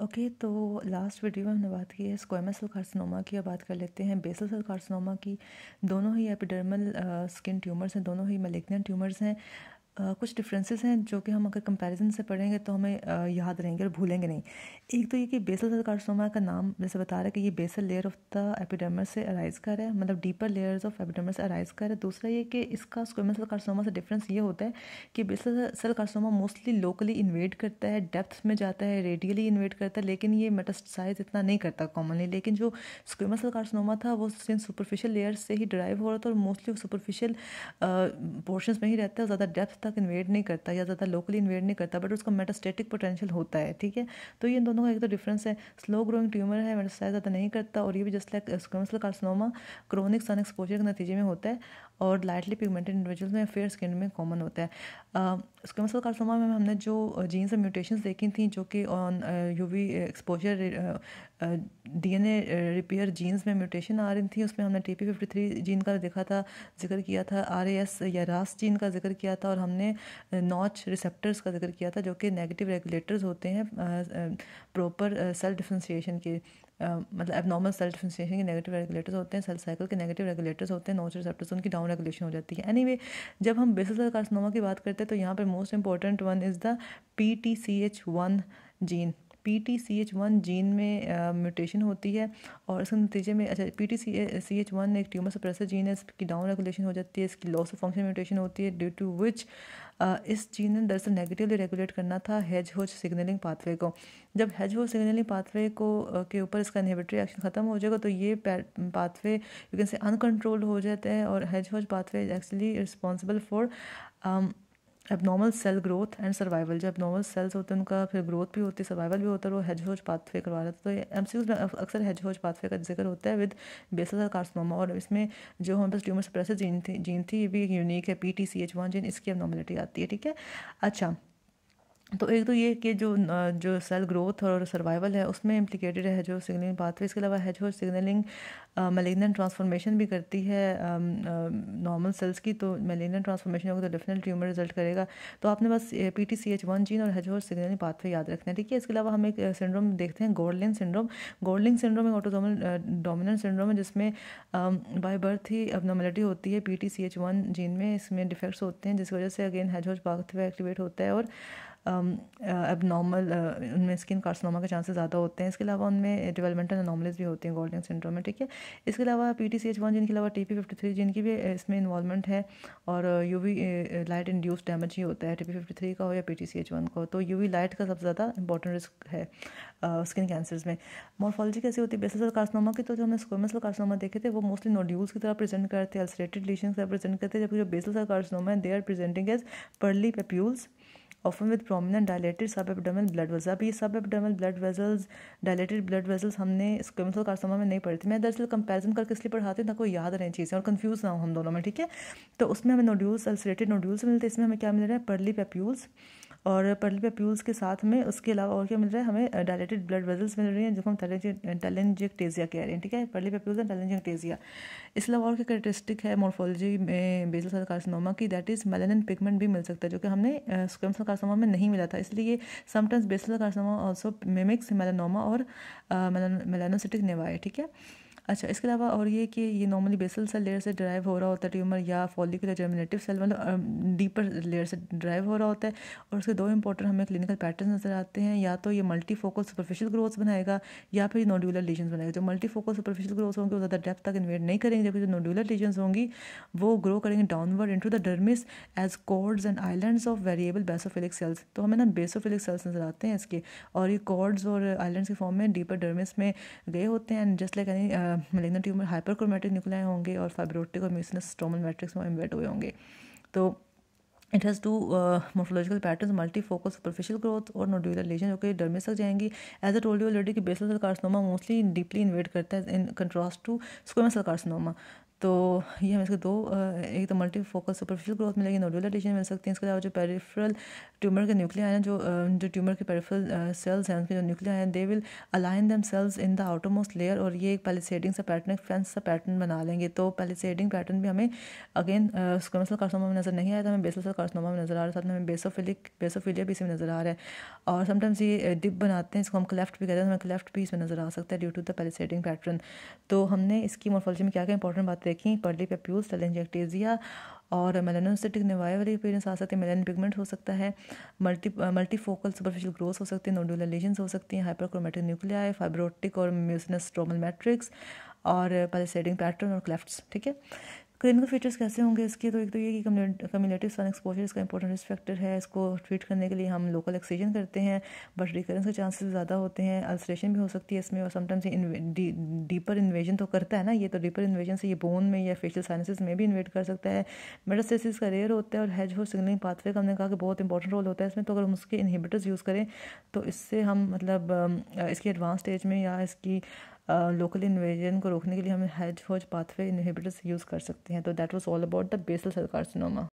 okay okay, तो last video में हमने बात की है स्क्वेमस सेल कार्सिनोमा की अब बात कर लेते हैं बेसल सेल कार्सिनोमा की दोनों ही एपिडर्मल स्किन ट्यूमर्स हैं दोनों ही मलेगनेंट ट्यूमर्स हैं कुछ डिफरेंसेस हैं जो कि हम अगर कंपैरिजन से पढ़ेंगे तो हमें याद रहेंगे और भूलेंगे नहीं एक तो ये कि बेसल सेल कार्सोमा का नाम जैसे बता रहा है कि ये basal layer of the epidermis से अराइज कर है मतलब डीपर लेयर्स ऑफ एपिडर्मस से अराइज कर है दूसरा ये कि इसका स्क्वेमस सेल कार्सोमा से डिफरेंस ये होता है कि basal cell carcinoma mostly locally invade करता है डेप्थ में जाता है रेडियली इन्वेट करता है लेकिन ये मेटास्टाइज इतना नहीं करता कॉमनली लेकिन जो स्क्वेमस सेल कार्सोमा था वो सिर्फ सुपरफिशियल लेयर से ही ड्राइव हो रहा था और मोस्टली सुपरफिशियल पोर्शन में ही रहता है ज़्यादा डेप्थ तक इन्वेड नहीं करता या ज़्यादा लोकली इन्वेड नहीं करता बट उसका मेटास्टेटिक पोटेंशियल होता है ठीक है तो ये दोनों का एक तो डिफरेंस है स्लो ग्रोइंग ट्यूमर है मेटास्टाइज ज़्यादा नहीं करता और ये भी just like squamous carcinoma chronic sun exposure के नतीजे में होता है और लाइटली पिगमेंटेड इंडिविजुअल्स में फेयर स्किन में कॉमन होता है उसके मसल कार्सोमा में हमने जो जीन्स और म्यूटेशन देखी थी जो कि on UV exposure DNA repair genes में म्यूटेशन आ रही थी उसमें हमने T P fifty three gene का देखा था जिक्र किया था आर एस या रास जीन का जिक्र किया था और हमने नॉच रिसेप्टर्स का जिक्र किया था जो कि नेगेटिव रेगुलेटर्स होते हैं प्रॉपर सेल्फ डिफ्रेंसीशन के मतलब एबनॉर्मल सेल डिफ्रेंशिएशन के नेगेटिव रेगुलेटर्स होते हैं सेल साइकिल के नेगेटिव रेगुलेटर्स होते हैं नोच रिसेप्टर्स उनकी डाउन रेगुलेशन हो जाती है एनीवे जब हम बेसल सेल कार्सिनोमा की बात करते हैं तो यहाँ पर most important one is the P T C H one gene P T C H one gene में म्यूटेशन होती है और इसके नतीजे में अच्छा P T C C H one एक ट्यूमर सप्रेसर जीन है इसकी डाउन रेगुलेशन हो जाती है इसकी लॉस ऑफ फंक्शन म्यूटेशन होती है ड्यू टू विच इस जीन ने दरअसल नेगेटिवली रेगुलेट करना था हेज होज सिग्नलिंग पाथवे को जब हेज होज सिग्नलिंग पाथवे को के ऊपर इसका इनहिबिटरी एक्शन ख़त्म हो जाएगा तो ये पाथवे यू कैन से अनकंट्रोल्ड हो जाते हैं और हेज होज pathway is actually responsible for abnormal cell growth and survival जो एबनॉर्मल सेल्स होते हैं उनका फिर ग्रोथ भी होती है सर्वाइवल भी होता है वो हेज होज पाथवे करवा रहा था तो एम सी में अक्सर हेज होज पाथवे का जिक्र होता है विद बेसल कार्सिनोमा और इसमें जो हमारे पास ट्यूमर सप्रेसर जीन थी जीन थी ये भी यूनिक है P T C H one gene इसकी एबनॉर्मलिटी आती है ठीक है अच्छा तो एक तो ये कि जो जो सेल ग्रोथ और सर्वाइवल है उसमें इम्प्लीकेटेड है जो सिग्नलिंग पाथवे इसके अलावा है जो सिग्नलिंग मलेगनेंट ट्रांसफॉर्मेशन भी करती है नॉर्मल सेल्स की तो मलेगनेंट ट्रांसफॉर्मेशन होगी तो डेफिनेट ट्यूमर रिजल्ट करेगा तो आपने बस P T C H one gene और हेजोर सिग्नलिंग पाथवे याद रखना है ठीक है इसके अलावा हम एक सिंड्रोम देखते हैं गोल्डलिन सिंड्रोम गोडलिन सिंड्रोम एक ऑटोजोमल डोमिनेंट सिंड्रोम है जिसमें बाय बर्थ ही अबनॉर्मेलिटी होती है P T C H one gene में इसमें डिफेक्ट्स होते हैं जिसकी वजह से अगेन हेजोर पाथवे एक्टिवेट होता है और एबनॉर्मल um, uh, uh, उनमें स्किन कार्सिनोमा के चांसेस ज़्यादा होते हैं इसके अलावा उनमें डेवलपमेंटल uh, एनॉमलीज भी होती हैं गोल्डन सिंड्रोम में ठीक है इसके अलावा P T C H one जिनके अलावा टी पी फिफ्टी थ्री जिनकी भी इसमें इन्वॉलमेंट है और U V light induced damage ही होता है टी पी फिफ्टी थ्री का हो या P T C H one का हो तो यू वी लाइट का सबसे ज़्यादा इंपॉर्टेंट रिस्क है स्किन कैंसर्स में मॉर्फोलॉजी कैसी होती है बेसल कार्सिनोमा की तो जो हमने स्क्वेमस सेल कार्सिनोमा देखे थे वो मोस्टली नोड्यूल्स की तरह प्रेजेंट करते हैं अल्सरेटेड लीशन की तरह प्रेजेंट करते हैं जबकि जो बेसल सेल कार्सिनोमा है they are presenting as pearly papules often with prominent dilated subepidermal blood vessel अब ये subepidermal blood vessels dilated blood vessels हमने स्क्रमसल कारसोमा में नहीं पढ़ी थी मैं दरअसल कंपेरिजन करके इसलिए पढ़ाती हूँ ताको याद रहें चीज़ें और कन्फ्यूज ना हो हम दोनों में ठीक है तो उसमें हमें नोड्यूल्स अल्सरेटेड नोड्यूल्स मिलते हैं इसमें हमें क्या मिल रहा है पर्ली पेप्यूल्स और प्यूल्स के साथ में उसके अलावा और क्या मिल रहा है हमें डायलेटेड ब्लड वेजल्स मिल रही हैं जो हम टेजिया कह रहे हैं ठीक है प्यूल्स एंड टेजिया इस अलावा और क्या करेक्टरिस्टिक है मोरफोलॉजी में बेजल सल कार्सिनोमा की दैट इज़ मेलेनिन पिगमेंट भी मिल सकता है जो कि हमने स्क्वेम सल कार्सिनोमा में नहीं मिला था इसलिए sometimes basal carcinoma also mimics melanoma और मेलानोसिटिक नेवाए ठीक है अच्छा इसके अलावा और ये कि ये नॉर्मली बेसल सेल लेयर से ड्राइव हो रहा होता है ट्यूमर या फॉलिकुलर जर्मिनेटिव सेल मतलब डीपर लेयर से ड्राइव हो रहा होता है और उसके दो इंपॉर्टेंट हमें क्लिनिकल पैटर्न नज़र आते हैं या तो ये मल्टी फोकल सुपरफिशियल ग्रोथ बनाएगा या फिर नोड्यूलर लीजन बनाएगा जो मल्टी फोकल सुपरफिशियल ग्रोथ होंगे वो ज़्यादा डेप्थ तक इन्वेट नहीं करेंगे जबकि जो नोड्यूलर लीजन होंगी वो ग्रो करेंगे downward into the dermis as cords and islands of variable basophilic cells तो हमें ना बेसोफिलिक सेल्स नज़र आते हैं इसके और ये कॉर्ड्स और आइलैंड्स के फॉर्म में डीपर डर्मिस में गए होते हैं and just like any malignant tumour hyperchromatic nuclei होंगे और फाइब्रोटिक और म्यूसिनस स्टोमल मैट्रिक्स में इन्वेट हुए होंगे तो it has two morphological pattern multi focus superficial growth और नोड्यूलर लेजन जो कि डर्मिस तक जाएंगी as I told you already कि basal cell carcinoma mostly deeply invade करता है in contrast to squamous cell carcinoma तो ये हमें इसके दो एक तो मल्टी फोकल सुपरफिशियल ग्रोथ मिलेगी नोडुलर डिजीजन मिल सकती है इसके अलावा जो पेरिफेरल ट्यूमर के न्यूक्लिया हैं जो जो ट्यूमर के पेरिफेरल सेल्स हैं उनके जो न्यूक्लिया हैं they will align them cells in the outermost layer और ये एक पैलिसेडिंग सा पैटर्न फेंस सा पैटर्न बना लेंगे तो पैलिसेडिंग पैटर्न भी हमें अगेन स्क्रोमसल uh, कार्सोमा में नजर नहीं आया था हमें बेसल सेल कार्सोमा में नजर आ रहा है साथ में हमें बेसोफिलिक बेसोफिलिया भी इसमें नजर आ रहा है और समटाइम्स ये डिप बनाते हैं इसको हम क्लेफ्ट भी कहते हैं हमें क्लेफ्ट भी इसमें नजर आ सकता है due to the palisading pattern तो हमने इसकी मोर्फोलॉजी में क्या क्या इंपॉर्टेंट बातें देखें पर्ली पेप्यूल टेलेंजेक्टेजिया और मेलानोसिटिक नेवायवरी अपीयरेंस आ सकती है मेलान पिगमेंट हो सकता है मल्टी मल्टीफोकल सुपरफिशियल ग्रोथ हो सकती है नोडुलर लेजेंस हो सकती हैं हाइपरक्रोमेटिक न्यूक्लियाई फाइब्रोटिक और म्यूसिनस स्ट्रोमल मैट्रिक्स और पैलिसेडिंग पैटर्न और क्लेफ्ट्स ठीक है क्लिनिकल फीचर्स कैसे होंगे इसके तो एक तो ये कि कम्युनिटी सन एक्सपोजर इसका इंपॉर्टेंट रिस्क फैक्टर है इसको ट्रीट करने के लिए हम लोकल एक्सीजन करते हैं बट रिकरेंस के चांसेस ज़्यादा होते हैं अल्सरेशन भी हो सकती है इसमें और समटाइम्स डीपर इन्वेजन तो करता है ना ये तो डीपर इन्वेजन से ये बोन में या फेशियल साइनसिस में भी इन्वेट कर सकता है मेटास्टेसिस का रेयर होता है और हेज हो सिग्नलिंग पाथवे का हमने कहा कि बहुत इंपॉर्टेंट रोल होता है इसमें तो अगर हम उसके इनहिबिटर्स यूज़ करें तो इससे हम मतलब इसकी एडवांस स्टेज में या इसकी लोकल इन्वेजन को रोकने के लिए हम हैज फॉज पाथवे इनहिबिटर्स यूज़ कर सकते हैं तो that was all about the basal cell carcinoma